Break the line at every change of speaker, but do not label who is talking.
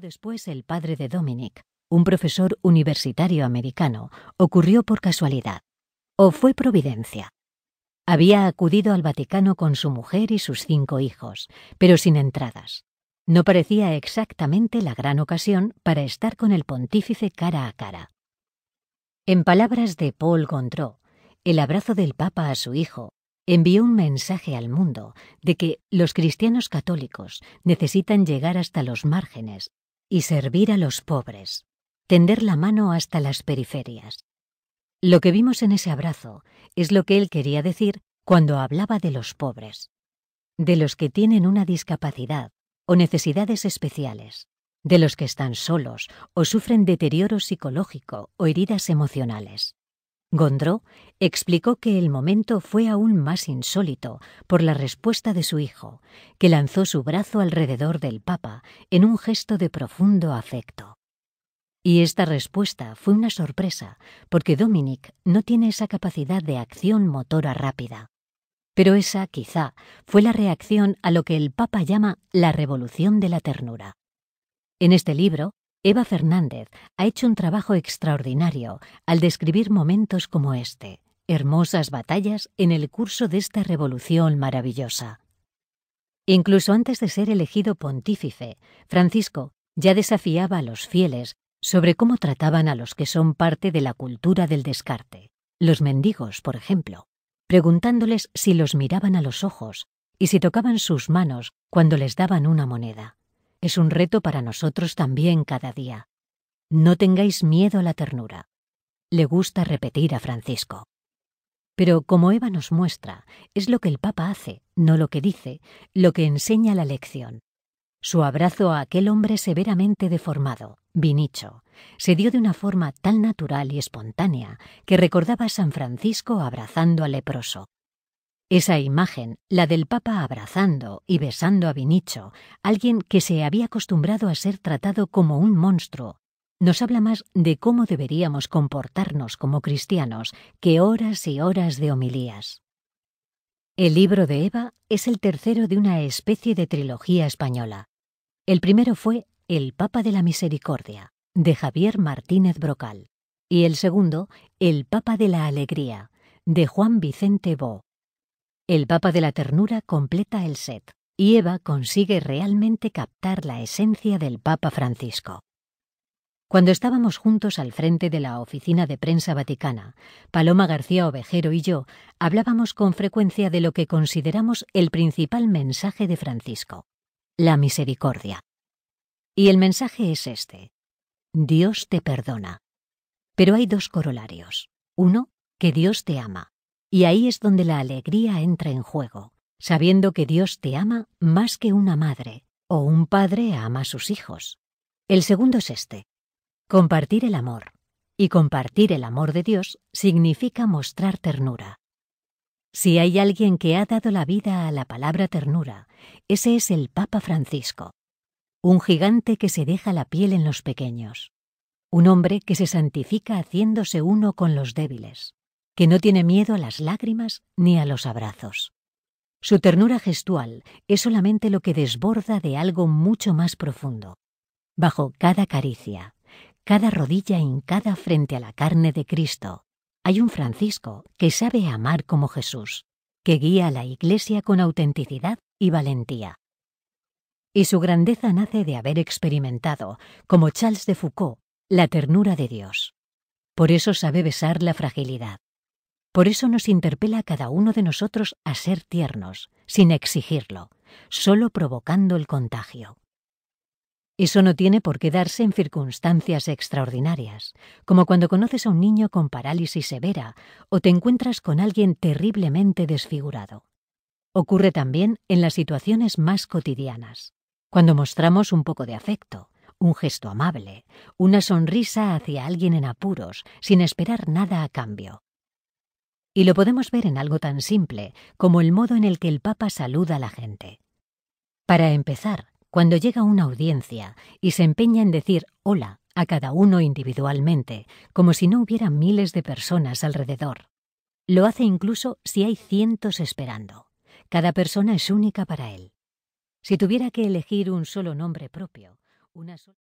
después el padre de Dominic, un profesor universitario americano, ocurrió por casualidad. O fue providencia. Había acudido al Vaticano con su mujer y sus cinco hijos, pero sin entradas. No parecía exactamente la gran ocasión para estar con el pontífice cara a cara. En palabras de Paul Gondreau, el abrazo del Papa a su hijo envió un mensaje al mundo de que los cristianos católicos necesitan llegar hasta los márgenes y servir a los pobres, tender la mano hasta las periferias. Lo que vimos en ese abrazo es lo que él quería decir cuando hablaba de los pobres, de los que tienen una discapacidad o necesidades especiales, de los que están solos o sufren deterioro psicológico o heridas emocionales. Gondró explicó que el momento fue aún más insólito por la respuesta de su hijo, que lanzó su brazo alrededor del Papa en un gesto de profundo afecto. Y esta respuesta fue una sorpresa, porque Dominic no tiene esa capacidad de acción motora rápida. Pero esa, quizá, fue la reacción a lo que el Papa llama la revolución de la ternura. En este libro, Eva Fernández ha hecho un trabajo extraordinario al describir momentos como este, hermosas batallas en el curso de esta revolución maravillosa. Incluso antes de ser elegido pontífice, Francisco ya desafiaba a los fieles sobre cómo trataban a los que son parte de la cultura del descarte, los mendigos, por ejemplo, preguntándoles si los miraban a los ojos y si tocaban sus manos cuando les daban una moneda. Es un reto para nosotros también cada día. No tengáis miedo a la ternura. Le gusta repetir a Francisco. Pero como Eva nos muestra, es lo que el Papa hace, no lo que dice, lo que enseña la lección. Su abrazo a aquel hombre severamente deformado, Vinicho, se dio de una forma tan natural y espontánea que recordaba a San Francisco abrazando al leproso. Esa imagen, la del Papa abrazando y besando a Vinicho, alguien que se había acostumbrado a ser tratado como un monstruo, nos habla más de cómo deberíamos comportarnos como cristianos que horas y horas de homilías. El libro de Eva es el tercero de una especie de trilogía española. El primero fue El Papa de la Misericordia, de Javier Martínez Brocal, y el segundo, El Papa de la Alegría, de Juan Vicente Bo. El Papa de la Ternura completa el set y Eva consigue realmente captar la esencia del Papa Francisco. Cuando estábamos juntos al frente de la oficina de prensa vaticana, Paloma García Ovejero y yo hablábamos con frecuencia de lo que consideramos el principal mensaje de Francisco, la misericordia. Y el mensaje es este. Dios te perdona. Pero hay dos corolarios. Uno, que Dios te ama. Y ahí es donde la alegría entra en juego, sabiendo que Dios te ama más que una madre o un padre ama a sus hijos. El segundo es este, compartir el amor. Y compartir el amor de Dios significa mostrar ternura. Si hay alguien que ha dado la vida a la palabra ternura, ese es el Papa Francisco, un gigante que se deja la piel en los pequeños, un hombre que se santifica haciéndose uno con los débiles, que no tiene miedo a las lágrimas ni a los abrazos. Su ternura gestual es solamente lo que desborda de algo mucho más profundo. Bajo cada caricia, cada rodilla hincada frente a la carne de Cristo, hay un Francisco que sabe amar como Jesús, que guía a la Iglesia con autenticidad y valentía. Y su grandeza nace de haber experimentado, como Charles de Foucault, la ternura de Dios. Por eso sabe besar la fragilidad, por eso nos interpela a cada uno de nosotros a ser tiernos, sin exigirlo, solo provocando el contagio. Eso no tiene por qué darse en circunstancias extraordinarias, como cuando conoces a un niño con parálisis severa o te encuentras con alguien terriblemente desfigurado. Ocurre también en las situaciones más cotidianas, cuando mostramos un poco de afecto, un gesto amable, una sonrisa hacia alguien en apuros, sin esperar nada a cambio, y lo podemos ver en algo tan simple como el modo en el que el Papa saluda a la gente. Para empezar, cuando llega una audiencia y se empeña en decir hola a cada uno individualmente, como si no hubiera miles de personas alrededor. Lo hace incluso si hay cientos esperando. Cada persona es única para él. Si tuviera que elegir un solo nombre propio, una sola...